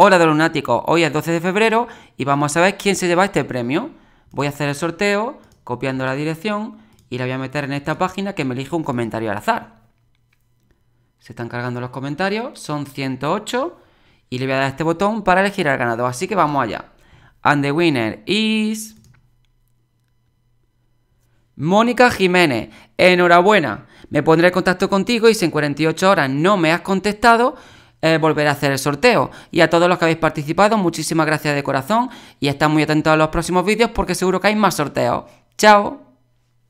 Hola de Lunáticos, hoy es 12 de febrero y vamos a ver quién se lleva este premio. Voy a hacer el sorteo copiando la dirección y la voy a meter en esta página que me elige un comentario al azar. Se están cargando los comentarios, son 108 y le voy a dar este botón para elegir al ganador, así que vamos allá. And the winner is... Mónica Jiménez, enhorabuena. Me pondré en contacto contigo y si en 48 horas no me has contestado, eh, volver a hacer el sorteo. Y a todos los que habéis participado, muchísimas gracias de corazón y está muy atentos a los próximos vídeos porque seguro que hay más sorteos. ¡Chao!